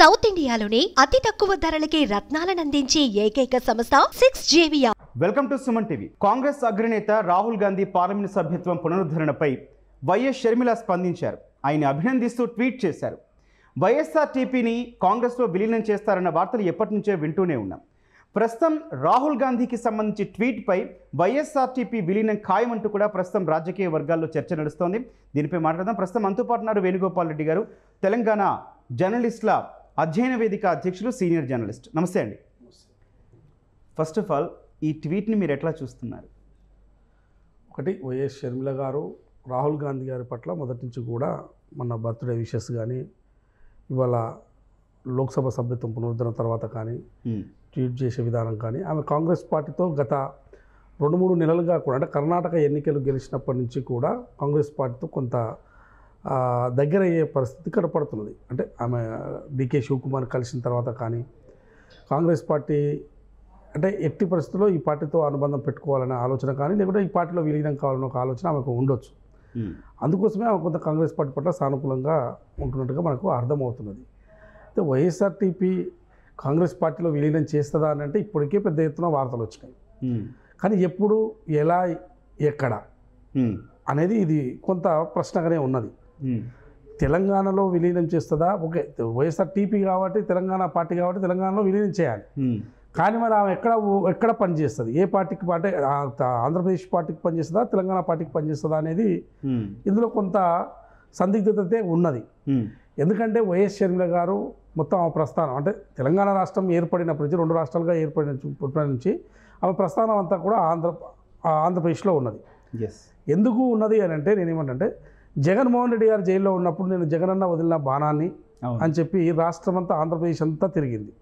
South ఇండియాలోనే అతి తక్కువ ధరలకే రత్నాలను అందించే ఏకైక సంస్థ సిక్స్ జేవియా welcome to Suman TV Congress అగ్రనేత రాహుల్ గాంధీ పార్లమెంట్ సభ్యత్వం పునరుద్ధరణపై వైఎస్ షర్మిల స్పందించారు ఆయన అభినందిస్తూ ట్వీట్ చేశారు వైఎస్ఆర్టీపీని కాంగ్రెస్లో విలీనం చేస్తారన్న వార్తలు ఎప్పటి నుంచో వింటూనే ఉన్నాం ప్రస్తుతం రాహుల్ గాంధీకి సంబంధించి ట్వీట్పై వైఎస్ఆర్టీపీ విలీనం ఖాయమంటూ కూడా ప్రస్తుతం రాజకీయ వర్గాల్లో చర్చ నడుస్తోంది దీనిపై మాట్లాడదాం ప్రస్తుతం అంతుపాటున్నారు వేణుగోపాల్ రెడ్డి గారు తెలంగాణ జర్నలిస్టుల అధ్యయన వేదిక అధ్యక్షులు సీనియర్ జర్నలిస్ట్ నమస్తే అండి ఫస్ట్ ఆఫ్ ఆల్ ఈ ట్వీట్ని మీరు ఎట్లా చూస్తున్నారు ఒకటి వైఎస్ షర్మిల గారు రాహుల్ గాంధీ గారి పట్ల మొదటి నుంచి కూడా మన బర్త్డే విషెస్ కానీ ఇవాళ లోక్సభ సభ్యత్వం పునరుద్ధరణ తర్వాత కానీ hmm. ట్వీట్ చేసే విధానం కానీ ఆమె కాంగ్రెస్ పార్టీతో గత రెండు మూడు నెలలుగా కూడా అంటే కర్ణాటక ఎన్నికలు గెలిచినప్పటి నుంచి కూడా కాంగ్రెస్ పార్టీతో కొంత దగ్గర అయ్యే పరిస్థితి కనపడుతున్నది అంటే ఆమె డికే శివకుమార్ కలిసిన తర్వాత కానీ కాంగ్రెస్ పార్టీ అంటే ఎట్టి పరిస్థితుల్లో ఈ పార్టీతో అనుబంధం పెట్టుకోవాలనే ఆలోచన కానీ లేకుంటే ఈ పార్టీలో విలీనం కావాలనే ఒక ఆలోచన ఆమెకు ఉండొచ్చు అందుకోసమే ఆమె కొంత కాంగ్రెస్ పార్టీ పట్ల సానుకూలంగా ఉంటున్నట్టుగా మనకు అర్థమవుతున్నది అయితే వైఎస్ఆర్టీపీ కాంగ్రెస్ పార్టీలో విలీనం చేస్తుందా అని అంటే ఇప్పటికే పెద్ద ఎత్తున వార్తలు వచ్చినాయి కానీ ఎప్పుడు ఎలా ఎక్కడ అనేది ఇది కొంత ప్రశ్నగానే ఉన్నది Hmm. తెలంగాణలో విలీనం చేస్తుందా ఓకే వైఎస్ఆర్ టీపీ కాబట్టి తెలంగాణ పార్టీ కాబట్టి తెలంగాణలో విలీనం చేయాలి hmm. కానీ మరి ఆమె ఎక్కడ ఎక్కడ పనిచేస్తుంది ఏ పార్టీకి పార్టీ ఆంధ్రప్రదేశ్ పార్టీకి పనిచేస్తుందా తెలంగాణ పార్టీకి పనిచేస్తుందా అనేది hmm. ఇందులో కొంత సందిగ్ధత ఉన్నది ఎందుకంటే వైఎస్ షర్మిల గారు మొత్తం ఆమె ప్రస్థానం అంటే తెలంగాణ రాష్ట్రం ఏర్పడినప్పటి నుంచి రెండు రాష్ట్రాలుగా ఏర్పడిన నుంచి ఆమె ప్రస్థానం అంతా కూడా ఆంధ్ర ఆంధ్రప్రదేశ్లో ఉన్నది ఎందుకు ఉన్నది అని అంటే నేనేమంటే జగన్మోహన్ రెడ్డి గారు జైల్లో ఉన్నప్పుడు నేను జగన్ అన్న వదిలిన బాణాన్ని అని చెప్పి రాష్ట్రం అంతా ఆంధ్రప్రదేశ్ అంతా తిరిగింది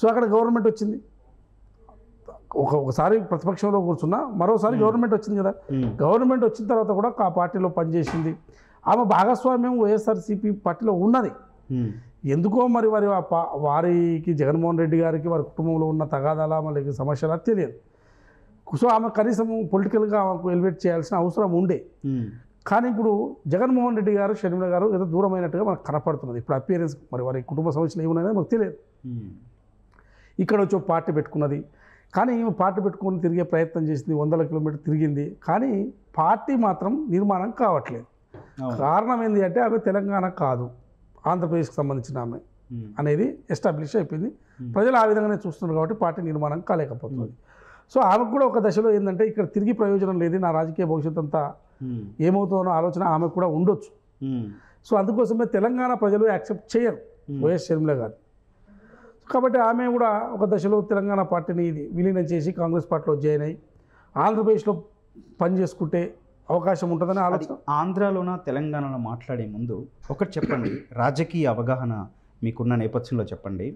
సో అక్కడ గవర్నమెంట్ వచ్చింది ఒక ఒకసారి ప్రతిపక్షంలో కూర్చున్నా మరోసారి గవర్నమెంట్ వచ్చింది కదా గవర్నమెంట్ వచ్చిన తర్వాత కూడా ఆ పార్టీలో పనిచేసింది ఆమె భాగస్వామ్యం వైఎస్ఆర్సీపీ పార్టీలో ఉన్నది ఎందుకో మరి వారి వారికి జగన్మోహన్ రెడ్డి గారికి వారి కుటుంబంలో ఉన్న తగాదాల మళ్ళీ సమస్యల తెలియదు సో ఆమె కనీసం పొలిటికల్గా ఆమెకు ఎలివేట్ చేయాల్సిన అవసరం ఉండే కానీ ఇప్పుడు జగన్మోహన్ రెడ్డి గారు షర్మిల గారు ఏదో దూరమైనట్టుగా మనకు కనపడుతున్నది ఇప్పుడు అపియరెన్స్ మరి వారి కుటుంబ సమస్యలు ఏమున్నాయో మాకు తెలియదు ఇక్కడ వచ్చి పార్టీ పెట్టుకున్నది కానీ ఈమె పార్టీ పెట్టుకొని తిరిగే ప్రయత్నం చేసింది వందల కిలోమీటర్ తిరిగింది కానీ పార్టీ మాత్రం నిర్మాణం కావట్లేదు కారణం ఏంటి అంటే ఆమె తెలంగాణ కాదు ఆంధ్రప్రదేశ్కి సంబంధించిన ఆమె అనేది ఎస్టాబ్లిష్ అయిపోయింది ప్రజలు ఆ విధంగానే చూస్తున్నారు కాబట్టి పార్టీ నిర్మాణం కాలేకపోతుంది సో ఆమెకు కూడా ఒక దశలో ఏంటంటే ఇక్కడ తిరిగి ప్రయోజనం లేదు నా రాజకీయ భవిష్యత్ అంతా ఏమవుతుందో ఆలోచన ఆమె కూడా ఉండొచ్చు సో అందుకోసమే తెలంగాణ ప్రజలు యాక్సెప్ట్ చేయరు వైఎస్ షర్మిల గారు కాబట్టి ఆమె కూడా ఒక దశలో తెలంగాణ పార్టీని ఇది విలీనం చేసి కాంగ్రెస్ పార్టీలో జాయిన్ అయ్యి ఆంధ్రప్రదేశ్లో పని చేసుకుంటే అవకాశం ఉంటుందని ఆలోచన ఆంధ్రాలోన తెలంగాణలో మాట్లాడే ముందు ఒకటి చెప్పండి రాజకీయ అవగాహన మీకున్న నేపథ్యంలో చెప్పండి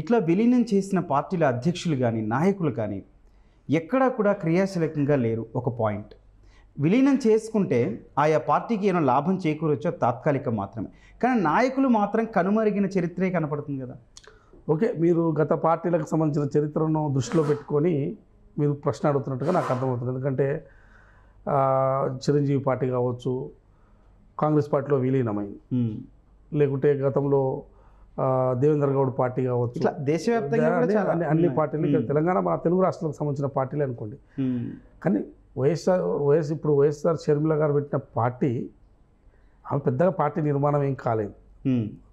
ఇట్లా విలీనం చేసిన పార్టీల అధ్యక్షులు కానీ నాయకులు కానీ ఎక్కడా కూడా క్రియాశీలకంగా లేరు ఒక పాయింట్ విలీనం చేసుకుంటే ఆయా పార్టీకి ఏమైనా లాభం చేకూరొచ్చో తాత్కాలికం మాత్రమే కానీ నాయకులు మాత్రం కనుమరిగిన చరిత్రే కనపడుతుంది కదా ఓకే మీరు గత పార్టీలకు సంబంధించిన చరిత్రను దృష్టిలో పెట్టుకొని మీరు ప్రశ్న అడుగుతున్నట్టుగా నాకు అర్థమవుతుంది ఎందుకంటే చిరంజీవి పార్టీ కావచ్చు కాంగ్రెస్ పార్టీలో విలీనమైంది లేకుంటే గతంలో దేవేంద్ర గౌడ్ పార్టీ కావచ్చు ఇట్లా దేశవ్యాప్తంగా అన్ని పార్టీలు తెలంగాణ మన తెలుగు రాష్ట్రాలకు సంబంధించిన పార్టీలే అనుకోండి కానీ వైఎస్ఆర్ వైఎస్ ఇప్పుడు వైఎస్ఆర్ షర్మిల గారు పెట్టిన పార్టీ ఆమె పెద్దగా పార్టీ నిర్మాణం ఏం కాలేదు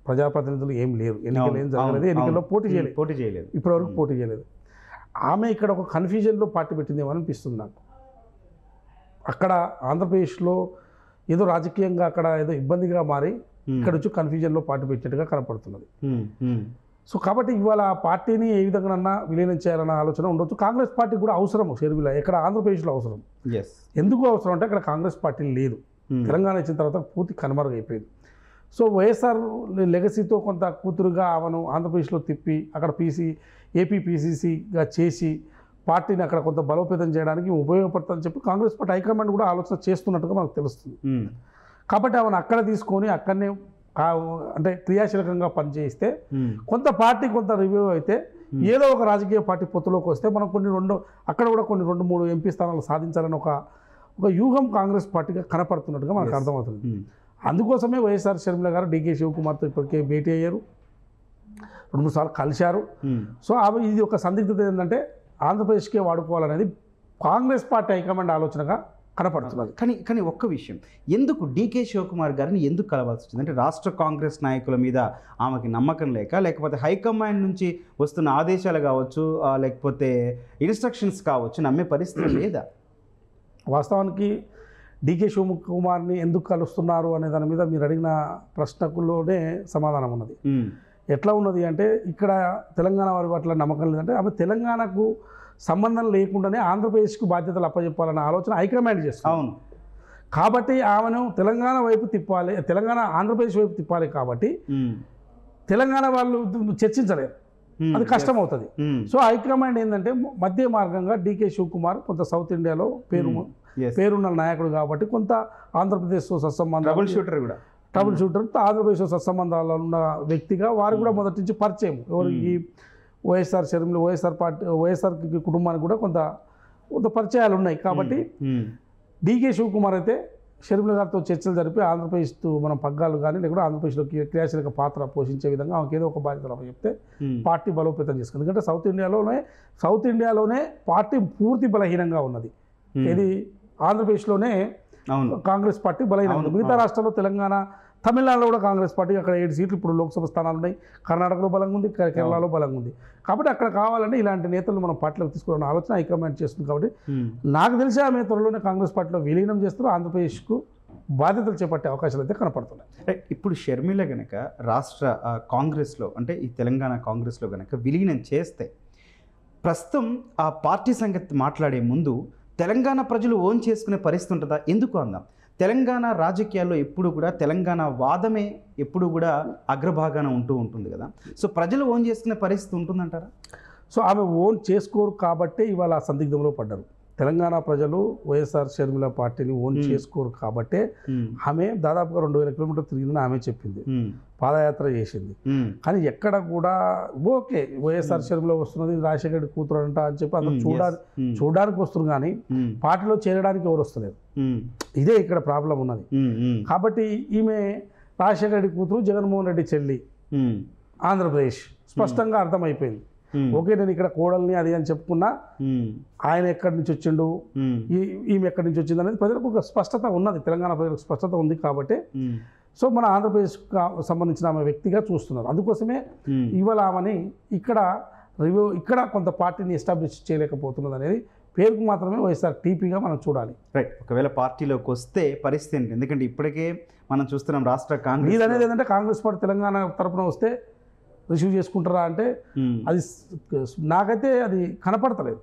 ప్రజాప్రతినిధులు ఏం లేరు ఎన్నికలు ఏం జరగలేదు ఎన్నికల్లో పోటీ చేయలేదు పోటీ చేయలేదు ఇప్పటివరకు పోటీ చేయలేదు ఆమె ఇక్కడ ఒక కన్ఫ్యూజన్లో పార్టీ పెట్టిందేమో అనిపిస్తుంది నాకు అక్కడ ఆంధ్రప్రదేశ్లో ఏదో రాజకీయంగా అక్కడ ఏదో ఇబ్బందిగా మారి ఇక్కడ వచ్చి కన్ఫ్యూజన్లో పార్టీ పెట్టినట్టుగా కనపడుతున్నది సో కాబట్టి ఇవాళ ఆ పార్టీని ఏ విధంగానన్నా విలీనం చేయాలన్న ఆలోచన ఉండొచ్చు కాంగ్రెస్ పార్టీ కూడా అవసరం షర్మిల ఇక్కడ ఆంధ్రప్రదేశ్లో అవసరం ఎస్ ఎందుకు అవసరం అంటే అక్కడ కాంగ్రెస్ పార్టీ లేదు hmm. తెలంగాణ వచ్చిన తర్వాత పూర్తి కనుమరుగైపోయింది సో వైఎస్ఆర్ లెగసీతో కొంత కూతురుగా ఆమెను ఆంధ్రప్రదేశ్లో తిప్పి అక్కడ పీసీ ఏపీ చేసి పార్టీని అక్కడ కొంత బలోపేతం చేయడానికి ఉపయోగపడతానని చెప్పి కాంగ్రెస్ పార్టీ హైకమాండ్ కూడా ఆలోచన చేస్తున్నట్టుగా మనకు తెలుస్తుంది hmm. కాబట్టి ఆమెను అక్కడ తీసుకొని అక్కడనే అంటే క్రియాశీలకంగా పనిచేయిస్తే కొంత పార్టీ కొంత రివ్యూ అయితే ఏదో ఒక రాజకీయ పార్టీ పొత్తులోకి వస్తే మనం కొన్ని రెండు అక్కడ కూడా కొన్ని రెండు మూడు ఎంపీ స్థానాలు సాధించాలని ఒక ఒక వ్యూహం కాంగ్రెస్ పార్టీగా కనపడుతున్నట్టుగా మనకు అర్థమవుతుంది అందుకోసమే వైఎస్ఆర్ షర్మిల గారు డీకే శివకుమార్తో ఇప్పటికే భేటీ అయ్యారు రెండు సార్లు కలిశారు సో ఆమె ఇది ఒక సందిగ్ధత ఏంటంటే ఆంధ్రప్రదేశ్కే వాడుకోవాలనేది కాంగ్రెస్ పార్టీ హైకమాండ్ ఆలోచనగా కనపడుతున్నది కానీ కానీ ఒక్క విషయం ఎందుకు డీకే శివకుమార్ గారిని ఎందుకు కలవాల్సి వచ్చింది అంటే రాష్ట్ర కాంగ్రెస్ నాయకుల మీద ఆమెకి నమ్మకం లేక లేకపోతే హైకమాండ్ నుంచి వస్తున్న ఆదేశాలు కావచ్చు లేకపోతే ఇన్స్ట్రక్షన్స్ కావచ్చు నమ్మే పరిస్థితి లేదా వాస్తవానికి డీకే శివకుమార్ని ఎందుకు కలుస్తున్నారు అనే దాని మీద మీరు అడిగిన ప్రశ్నకులోనే సమాధానం ఉన్నది ఎట్లా ఉన్నది అంటే ఇక్కడ తెలంగాణ వారి పట్ల నమ్మకం లేదంటే ఆమె తెలంగాణకు సంబంధం లేకుండానే ఆంధ్రప్రదేశ్కు బాధ్యతలు అప్పచెప్పాలన్న ఆలోచన హైకమాండ్ చేస్తాను అవును కాబట్టి ఆమెను తెలంగాణ వైపు తిప్పాలి తెలంగాణ ఆంధ్రప్రదేశ్ వైపు తిప్పాలి కాబట్టి తెలంగాణ వాళ్ళు చర్చించలేరు అది కష్టం అవుతుంది సో హైకమాండ్ ఏంటంటే మధ్య మార్గంగా డికే శివకుమార్ కొంత సౌత్ ఇండియాలో పేరు పేరున్న నాయకుడు కాబట్టి కొంత ఆంధ్రప్రదేశ్తో సత్సంబంధం షూటర్ కూడా ట్రబుల్ షూటర్ ఆంధ్రప్రదేశ్తో సత్సంబంధాలు ఉన్న వ్యక్తిగా వారు కూడా మొదటి నుంచి పరిచయం ఎవరు ఈ వైఎస్ఆర్ శరీరంలో వైఎస్ఆర్ పార్టీ వైఎస్ఆర్ కుటుంబానికి కూడా కొంత కొంత పరిచయాలు ఉన్నాయి కాబట్టి డికే శివకుమార్ అయితే షర్మిల గారితో చర్చలు జరిపి ఆంధ్రప్రదేశ్ మనం పగ్గాలు కానీ లేకుండా ఆంధ్రప్రదేశ్లో క్రియాశీలక పాత్ర పోషించే విధంగా ఆమెకి ఏదో ఒక బాధ్యత చెప్తే పార్టీ బలోపేతం చేసుకుంది ఎందుకంటే సౌత్ ఇండియాలోనే సౌత్ ఇండియాలోనే పార్టీ పూర్తి బలహీనంగా ఉన్నది ఇది ఆంధ్రప్రదేశ్లోనే కాంగ్రెస్ పార్టీ బలహీనంగా ఉంది మిగతా రాష్ట్రాల్లో తెలంగాణ తమిళనాడులో కూడా కాంగ్రెస్ పార్టీ అక్కడ ఏడు సీట్లు ఇప్పుడు లోక్సభ స్థానాలు ఉన్నాయి కర్ణాటకలో బలంగా ఉంది కేరళలో బలంగా ఉంది కాబట్టి అక్కడ కావాలంటే ఇలాంటి నేతలు మనం పార్టీలోకి తీసుకోవాలన్న ఆలోచన హైకమాండ్ చేస్తుంది కాబట్టి నాకు తెలిసి ఆమె త్వరలోనే కాంగ్రెస్ పార్టీలో విలీనం చేస్తారు ఆంధ్రప్రదేశ్కు బాధ్యతలు చేపట్టే అవకాశాలు అయితే కనపడుతున్నాయి ఇప్పుడు షర్మిల గనక రాష్ట్ర కాంగ్రెస్లో అంటే ఈ తెలంగాణ కాంగ్రెస్లో గనక విలీనం చేస్తే ప్రస్తుతం ఆ పార్టీ సంగతి మాట్లాడే ముందు తెలంగాణ ప్రజలు ఓన్ చేసుకునే పరిస్థితి ఉంటుందా ఎందుకు అందాం తెలంగాణ రాజకీయాల్లో ఎప్పుడు కూడా తెలంగాణ వాదమే ఎప్పుడు కూడా అగ్రభాగాన ఉంటూ ఉంటుంది కదా సో ప్రజలు ఓన్ చేసుకునే పరిస్థితి ఉంటుందంటారా సో ఆమె ఓన్ చేసుకోరు కాబట్టే ఇవాళ ఆ సందిగ్ధంలో పడ్డారు తెలంగాణ ప్రజలు వైఎస్ఆర్ షర్మిల పార్టీని ఓన్ చేసుకోరు కాబట్టే ఆమె దాదాపుగా రెండు వేల కిలోమీటర్లు తిరిగిందని ఆమె చెప్పింది పాదయాత్ర చేసింది కానీ ఎక్కడ కూడా ఓకే వైఎస్ఆర్ షర్మిల వస్తున్నది రాజశేఖర్ రెడ్డి కూతురు అంట అని చెప్పి అతను చూడడానికి చూడడానికి వస్తున్నారు కానీ పార్టీలో చేరడానికి ఎవరు వస్తలేరు ఇదే ఇక్కడ ప్రాబ్లం ఉన్నది కాబట్టి ఈమె రాజశేఖర రెడ్డి కూతురు జగన్మోహన్ రెడ్డి చెల్లి ఆంధ్రప్రదేశ్ స్పష్టంగా అర్థమైపోయింది Hmm. ఓకే నేను ఇక్కడ కోడల్ని అది అని చెప్పుకున్నా hmm. ఆయన ఎక్కడి నుంచి వచ్చిండు hmm. ఈమె ఎక్కడి నుంచి వచ్చింది అనేది ప్రజలకు ఒక స్పష్టత ఉన్నది తెలంగాణ ప్రజలకు స్పష్టత ఉంది కాబట్టి సో మన ఆంధ్రప్రదేశ్ సంబంధించిన ఆమె వ్యక్తిగా చూస్తున్నారు అందుకోసమే ఇవాళ ఆమెని ఇక్కడ రివ్యూ ఇక్కడ కొంత పార్టీని ఎస్టాబ్లిష్ చేయలేకపోతున్నది అనేది పేరుకు మాత్రమే వైఎస్ఆర్ టీపీగా మనం చూడాలి రైట్ ఒకవేళ పార్టీలోకి వస్తే పరిస్థితి ఎందుకంటే ఇప్పటికే మనం చూస్తున్నాం రాష్ట్ర కాంగ్రెస్ అనేది ఏంటంటే కాంగ్రెస్ పార్టీ తెలంగాణ తరఫున వస్తే రిసీవ్ చేసుకుంటారా అంటే అది నాకైతే అది కనపడతలేదు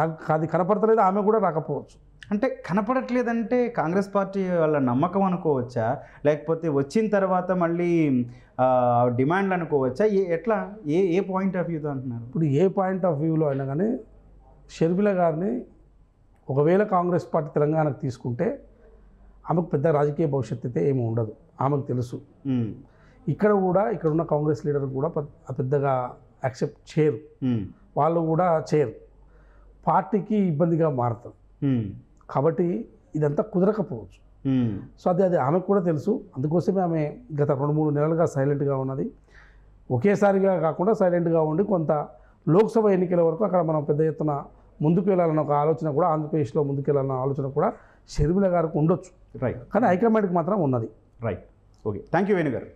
నాకు అది కనపడతలేదు ఆమె కూడా రాకపోవచ్చు అంటే కనపడట్లేదంటే కాంగ్రెస్ పార్టీ వాళ్ళ నమ్మకం అనుకోవచ్చా లేకపోతే వచ్చిన తర్వాత మళ్ళీ డిమాండ్లు అనుకోవచ్చా ఏ ఎట్లా ఏ ఏ పాయింట్ ఆఫ్ వ్యూతో అంటున్నారు ఇప్పుడు ఏ పాయింట్ ఆఫ్ వ్యూలో అయినా కానీ షర్మిల గారిని ఒకవేళ కాంగ్రెస్ పార్టీ తెలంగాణకు తీసుకుంటే ఆమెకు పెద్ద రాజకీయ భవిష్యత్తు అయితే ఏమి ఉండదు ఆమెకు తెలుసు ఇక్కడ కూడా ఇక్కడ ఉన్న కాంగ్రెస్ లీడర్ కూడా పెద్దగా యాక్సెప్ట్ చేయరు వాళ్ళు కూడా చేయరు పార్టీకి ఇబ్బందిగా మారుతుంది కాబట్టి ఇదంతా కుదరకపోవచ్చు సో అది అది ఆమెకు కూడా తెలుసు అందుకోసమే ఆమె గత రెండు మూడు నెలలుగా సైలెంట్గా ఉన్నది ఒకేసారిగా కాకుండా సైలెంట్గా ఉండి కొంత లోక్సభ ఎన్నికల వరకు అక్కడ మనం పెద్ద ఎత్తున ముందుకు వెళ్ళాలన్న ఒక ఆలోచన కూడా ఆంధ్రప్రదేశ్లో ముందుకు వెళ్ళాలన్న ఆలోచన కూడా షర్మిల గారికి ఉండొచ్చు రైట్ కానీ హైకమాండ్కి మాత్రం ఉన్నది రైట్ ఓకే థ్యాంక్ యూ వేణుగారు